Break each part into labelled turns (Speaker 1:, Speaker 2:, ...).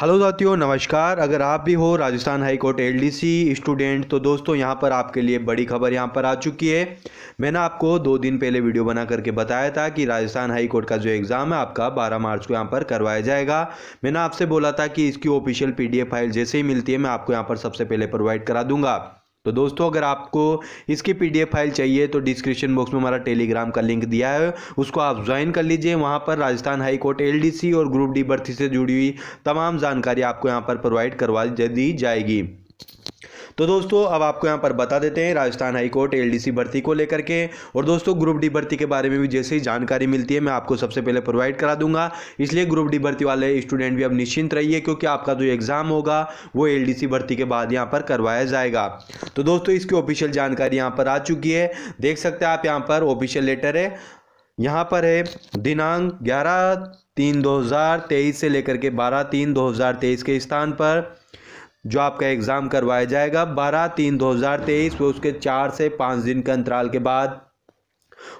Speaker 1: hello साथियों नमस्कार अगर आप भी हो Rajasthan high court LDC student तो दोस्तों यहां पर आपके लिए बड़ी खबर यहां पर आ चुकी है मैंने आपको दो दिन पहले वीडियो बना करके बताया था कि राजस्थान हाई कोर्ट का जो एग्ज़ाम है आपका 12 मार्च को यहां पर करवाया जाएगा मैंने आपसे बोला था कि इसकी ऑफिशियल पी फाइल जैसे ही मिलती है मैं आपको यहाँ पर सबसे पहले प्रोवाइड करा दूंगा तो दोस्तों अगर आपको इसकी पी फाइल चाहिए तो डिस्क्रिप्शन बॉक्स में हमारा टेलीग्राम का लिंक दिया है उसको आप ज्वाइन कर लीजिए वहाँ पर Rajasthan high court L D C और ग्रुप डी भर्ती से जुड़ी हुई तमाम जानकारी आपको यहाँ पर प्रोवाइड करवा दी जाएगी तो दोस्तों अब आपको यहाँ पर बता देते हैं राजस्थान हाईकोर्ट एल डी भर्ती को लेकर के और दोस्तों ग्रुप डी भर्ती के बारे में भी जैसे ही जानकारी मिलती है मैं आपको सबसे पहले प्रोवाइड करा दूंगा इसलिए ग्रुप डी भर्ती वाले स्टूडेंट भी अब निश्चिंत रहिए क्योंकि आपका जो एग्ज़ाम होगा वो एल भर्ती के बाद यहाँ पर करवाया जाएगा तो दोस्तों इसकी ऑफिशियल जानकारी यहाँ पर आ चुकी है देख सकते हैं आप यहाँ पर ऑफिशियल लेटर है यहाँ पर है दिनांक ग्यारह तीन 2023 से लेकर के बारह तीन 2023 के स्थान पर जो आपका एग्ज़ाम करवाया जाएगा बारह तीन दो हज़ार तेईस वो उसके चार से पाँच दिन के अंतराल के बाद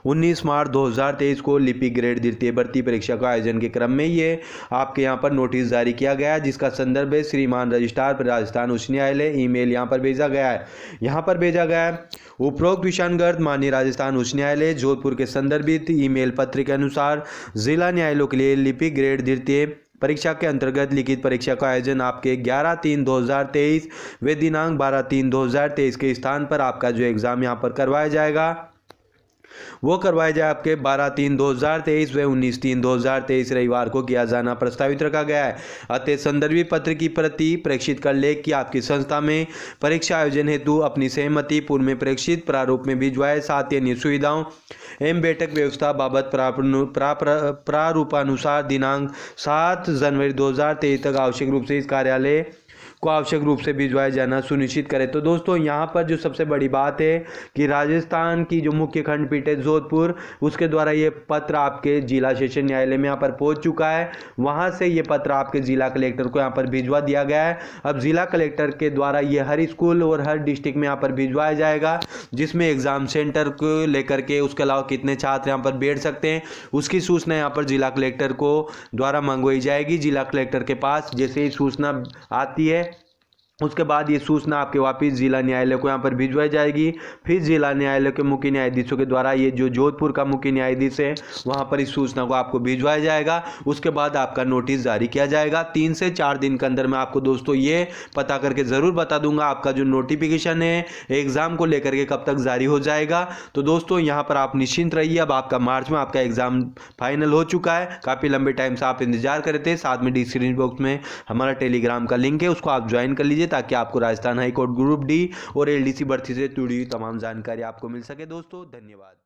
Speaker 1: 19 मार्च 2023 को लिपि ग्रेड द्वितीय भर्ती परीक्षा का आयोजन के क्रम में ये आपके यहाँ पर नोटिस जारी किया गया जिसका संदर्भ है श्रीमान रजिस्ट्रार राजस्थान उच्च न्यायालय ईमेल यहाँ पर भेजा गया है यहाँ पर भेजा गया है उपरोक्त विषानगर्द माननीय राजस्थान उच्च न्यायालय जोधपुर के संदर्भित ईमेल पत्र के अनुसार जिला न्यायालयों के लिए लिपि ग्रेड द्वितीय परीक्षा के अंतर्गत लिखित परीक्षा का आयोजन आपके 11 तीन 2023 वे दिनांक 12 तीन 2023 के स्थान पर आपका जो एग्ज़ाम यहां पर करवाया जाएगा वो करवाए जाए आपके 12 तीन 2023 व 19 तीन 2023 रविवार को किया जाना प्रस्तावित रखा गया है अतः संदर्भी पत्र की प्रति प्रेक्षित कर ले कि आपकी संस्था में परीक्षा आयोजन हेतु अपनी सहमति पूर्व में प्रेक्षित प्रारूप में भिजवाए साथ ही अन्य सुविधाओं एवं बैठक व्यवस्था बाबत प्रारूपानुसार दिनांक सात जनवरी दो तक आवश्यक रूप से इस कार्यालय को आवश्यक रूप से भिजवाया जाना सुनिश्चित करें तो दोस्तों यहाँ पर जो सबसे बड़ी बात है कि राजस्थान की जो मुख्य खंडपीठ है जोधपुर उसके द्वारा ये पत्र आपके जिला सेशन न्यायालय में यहाँ पर पहुँच चुका है वहाँ से ये पत्र आपके जिला कलेक्टर को यहाँ पर भिजवा दिया गया है अब जिला कलेक्टर के द्वारा ये हर स्कूल और हर डिस्ट्रिक्ट में यहाँ पर भिजवाया जाएगा जिसमें एग्ज़ाम सेंटर को लेकर के उसके अलावा कितने छात्र यहाँ पर बैठ सकते हैं उसकी सूचना यहाँ पर जिला कलेक्टर को द्वारा मंगवाई जाएगी जिला कलेक्टर के पास जैसे ही सूचना आती है उसके बाद ये सूचना आपके वापस जिला न्यायालय को यहाँ पर भिजवाई जाएगी फिर जिला न्यायालय के मुख्य न्यायाधीशों के द्वारा ये जो जोधपुर का मुख्य न्यायाधीश है वहाँ पर इस सूचना को आपको भिजवाया जाएगा उसके बाद आपका नोटिस जारी किया जाएगा तीन से चार दिन के अंदर मैं आपको दोस्तों ये पता करके ज़रूर बता दूंगा आपका जो नोटिफिकेशन है एग्ज़ाम को लेकर के कब तक जारी हो जाएगा तो दोस्तों यहाँ पर आप निश्चिंत रहिए अब आपका मार्च में आपका एग्ज़ाम फाइनल हो चुका है काफ़ी लंबे टाइम से आप इंतजार करे थे साथ में डिस्क्रिप्शन बॉक्स में हमारा टेलीग्राम का लिंक है उसको आप ज्वाइन कर लीजिए ताकि आपको राजस्थान हाईकोर्ट ग्रुप डी और एल डी भर्ती से जुड़ी हुई तमाम जानकारी आपको मिल सके दोस्तों धन्यवाद